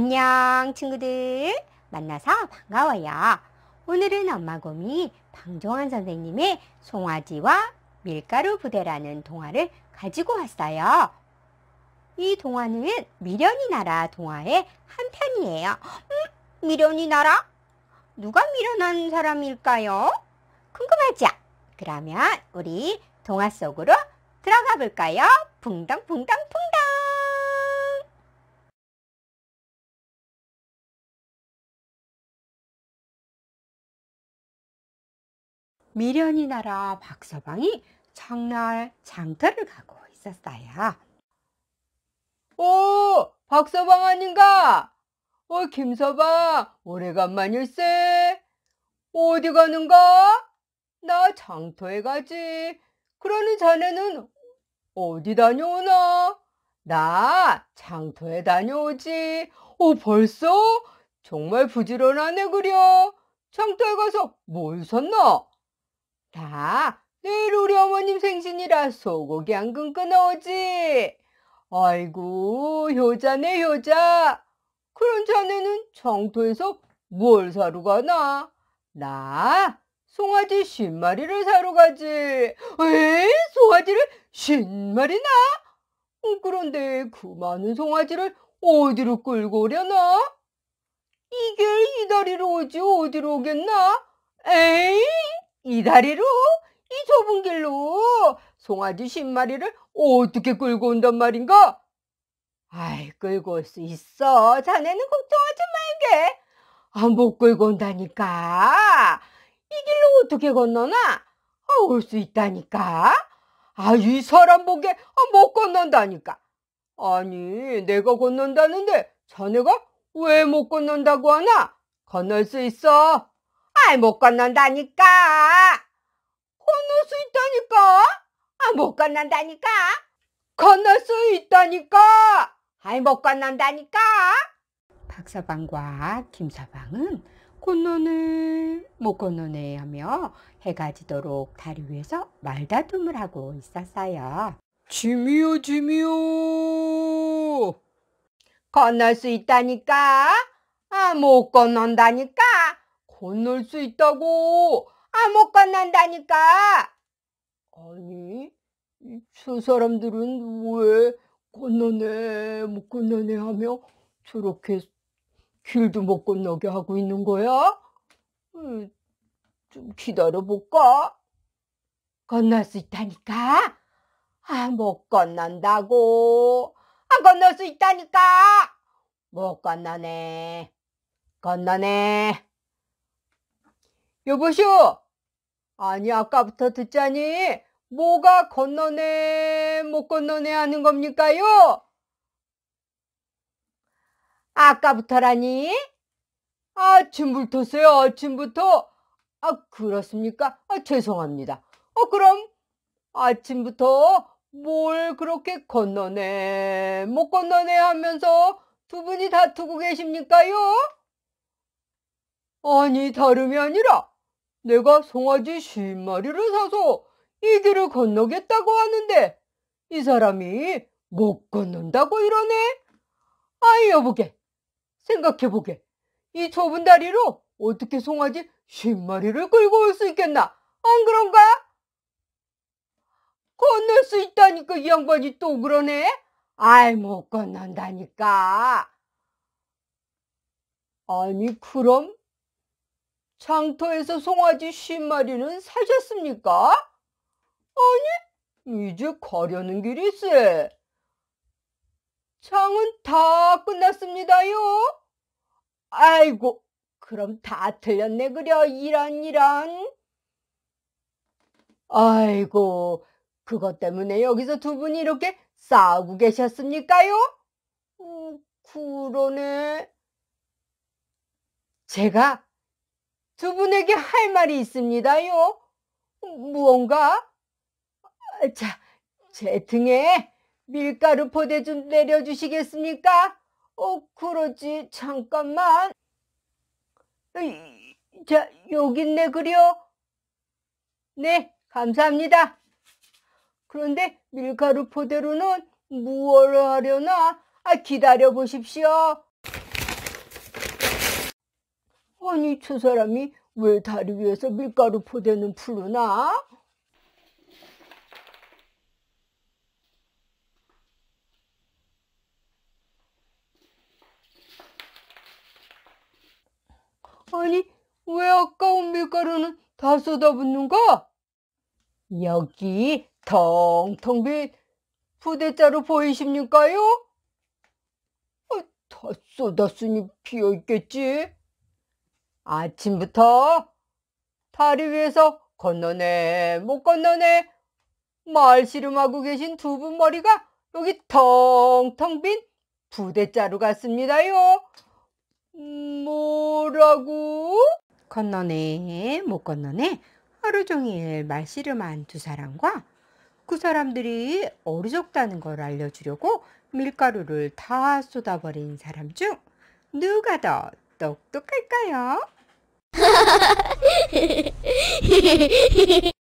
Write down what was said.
안녕 친구들 만나서 반가워요 오늘은 엄마곰이 방종환 선생님의 송아지와 밀가루 부대라는 동화를 가지고 왔어요 이 동화는 미련이 나라 동화의 한 편이에요 음? 미련이 나라? 누가 미련한 사람일까요? 궁금하죠? 그러면 우리 동화 속으로 들어가 볼까요? 붕덩붕덩붕 미련이 나라 박서방이 청날 장터를 가고 있었어요. 오, 박서방 아닌가? 어, 김서방, 오래간만일세. 어디 가는가? 나 장터에 가지. 그러니 자네는 어디 다녀오나? 나 장터에 다녀오지. 어, 벌써? 정말 부지런하네, 그려. 장터에 가서 뭘 샀나? 다 내일 우리 어머님 생신이라 소고기 한근 끊어오지. 아이고 효자네 효자. 그런 자네는 청토에서뭘 사러 가나? 나 송아지 쉰마리를 사러 가지. 왜 송아지를 쉰마리나? 어, 그런데 그 많은 송아지를 어디로 끌고 오려나? 이길 이다리로 오지 어디로 오겠나? 에이 이 다리로 이 좁은 길로 송아지 1마리를 어떻게 끌고 온단 말인가? 아이, 끌고 올 수 있어. 자네는 걱정하지 말게. 아, 못 끌고 온다니까. 이 길로 어떻게 건너나? 아, 올 수 있다니까. 아, 이 사람 보게 아, 못 건넌다니까. 아니, 내가 건넌다는데 자네가 왜 못 건넌다고 하나? 건널 수 있어. 아이, 못 건넌다니까. 못 건넌다니까. 건널 수 있다니까. 아이 못 건넌다니까. 박서방과 김서방은 건너네 못 건너네 하며 해가 지도록 다리 위에서 말다툼을 하고 있었어요. 짐이요짐이요 건널 수 있다니까 아못 건넌다니까 건널 수 있다고 아못 건넌다니까 아니 저 사람들은 왜 건너네 못 건너네 하며 저렇게 길도 못 건너게 하고 있는 거야? 어, 좀 기다려볼까? 건널 수 있다니까? 아, 못 건넌다고. 아, 건널 수 있다니까? 못 건너네. 건너네. 여보쇼! 아니, 아까부터 듣자니 뭐가 건너네 못 건너네 하는 겁니까요? 아까부터라니? 아침부터세요 아침부터 아 그렇습니까? 아 죄송합니다 어 아, 그럼 아침부터 뭘 그렇게 건너네 못 건너네 하면서 두 분이 다투고 계십니까요? 아니 다름이 아니라 내가 송아지 50마리를 사서 이길을 건너겠다고 하는데 이 사람이 못 건넌다고 이러네? 아이 여보게 생각해보게 이 좁은 다리로 어떻게 송아지 1 0마리를 끌고 올 수 있겠나 안 그런가? 건널 수 있다니까 이 양반이 또 그러네 아이 못 건넌다니까 아니 그럼 장터에서 송아지 1 0마리는 사셨습니까? 아니, 이제 가려는 길이세. 창은 다 끝났습니다요. 아이고, 그럼 다 틀렸네 그려, 이란 이란. 아이고, 그것 때문에 여기서 두 분이 이렇게 싸우고 계셨습니까요? 음, 그러네. 제가 두 분에게 할 말이 있습니다요. 음, 무언가? 자, 제 등에 밀가루 포대 좀 내려주시겠습니까? 어, 그러지. 잠깐만. 자, 여기 있네, 그려. 네, 감사합니다. 그런데 밀가루 포대로는 무엇을 하려나? 아, 기다려 보십시오. 아니, 저 사람이 왜 다리 위에서 밀가루 포대는 풀르나? 아니, 왜 아까운 밀가루는 다 쏟아붓는가? 여기 텅텅 빈 부대자루 보이십니까요? 어, 다 쏟았으니 비어있겠지. 아침부터 다리 위에서 건너네 못 건너네 말 씨름하고 계신 두 분 머리가 여기 텅텅 빈 부대자루 같습니다요. 뭐라고? 건너네 못 건너네 하루 종일 말씨름한 두 사람과 그 사람들이 어리석다는 걸 알려주려고 밀가루를 다 쏟아버린 사람 중 누가 더 똑똑할까요?